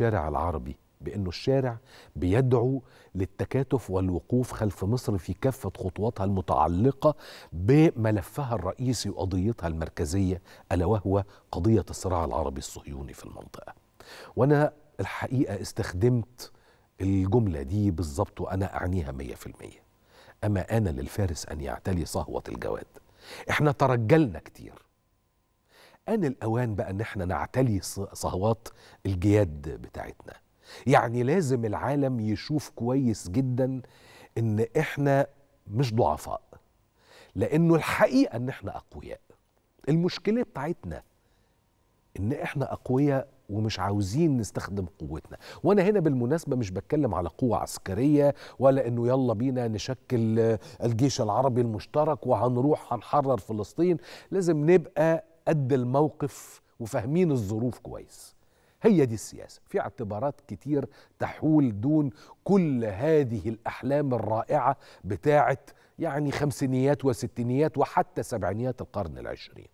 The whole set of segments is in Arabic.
الشارع العربي بأنه الشارع بيدعو للتكاتف والوقوف خلف مصر في كافة خطواتها المتعلقة بملفها الرئيسي وقضيتها المركزية ألا وهو قضية الصراع العربي الصهيوني في المنطقة وأنا الحقيقة استخدمت الجملة دي بالظبط وأنا أعنيها مية في المية أما أنا للفارس أن يعتلي صهوة الجواد إحنا ترجلنا كتير آن الأوان بقى إن إحنا نعتلي صهوات الجياد بتاعتنا يعني لازم العالم يشوف كويس جدا إن إحنا مش ضعفاء لأنه الحقيقة إن إحنا أقوياء المشكلة بتاعتنا إن إحنا أقوياء ومش عاوزين نستخدم قوتنا وانا هنا بالمناسبه مش بتكلم على قوه عسكريه ولا انه يلا بينا نشكل الجيش العربي المشترك وهنروح هنحرر فلسطين لازم نبقى قد الموقف وفاهمين الظروف كويس هي دي السياسة في اعتبارات كتير تحول دون كل هذه الأحلام الرائعة بتاعة يعني خمسينيات وستينيات وحتى سبعينيات القرن العشرين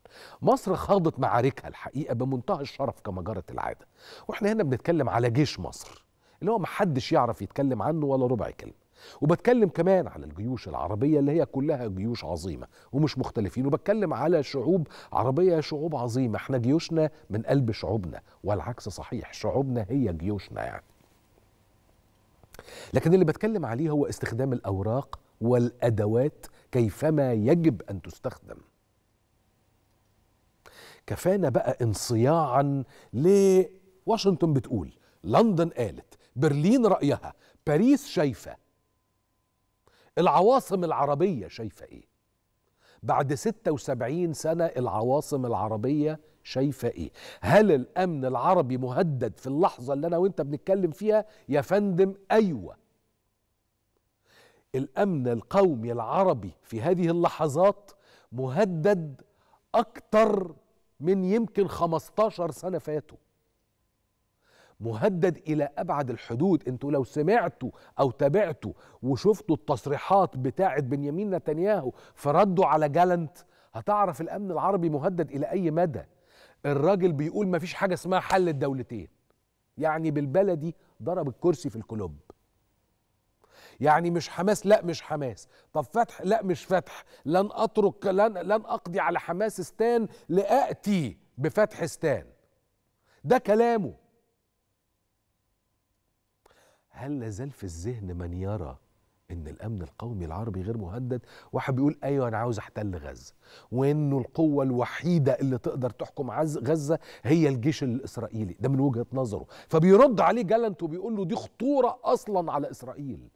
مصر خاضت معاركها الحقيقة بمنتهى الشرف كما جرت العادة واحنا هنا بنتكلم على جيش مصر اللي هو محدش يعرف يتكلم عنه ولا ربع كلمة وبتكلم كمان على الجيوش العربية اللي هي كلها جيوش عظيمة ومش مختلفين وبتكلم على شعوب عربية شعوب عظيمة احنا جيوشنا من قلب شعوبنا والعكس صحيح شعوبنا هي جيوشنا يعني لكن اللي بتكلم عليه هو استخدام الأوراق والأدوات كيفما يجب أن تستخدم كفانا بقى انصياعا لواشنطن بتقول لندن قالت برلين رأيها باريس شايفه العواصم العربية شايفة إيه؟ بعد 76 سنة العواصم العربية شايفة إيه؟ هل الأمن العربي مهدد في اللحظة اللي أنا وأنت بنتكلم فيها؟ يا فندم أيوه الامن القومي العربي في هذه اللحظات مهدد اكتر من يمكن 15 سنه فاتوا مهدد الى ابعد الحدود انتوا لو سمعتوا او تابعتوا وشفتوا التصريحات بتاعه بنيامين نتنياهو في رده على جالنت هتعرف الامن العربي مهدد الى اي مدى الراجل بيقول مفيش حاجه اسمها حل الدولتين يعني بالبلدي ضرب الكرسي في الكلوب يعني مش حماس لا مش حماس طب فتح لا مش فتح لن اترك لن لن اقضي على حماس ستان لاتي بفتح ستان ده كلامه هل لازال في الذهن من يرى ان الامن القومي العربي غير مهدد واحد بيقول ايوه انا عاوز احتل غزه وانه القوه الوحيده اللي تقدر تحكم غزه هي الجيش الاسرائيلي ده من وجهه نظره فبيرد عليه جالنت وبيقول له دي خطوره اصلا على اسرائيل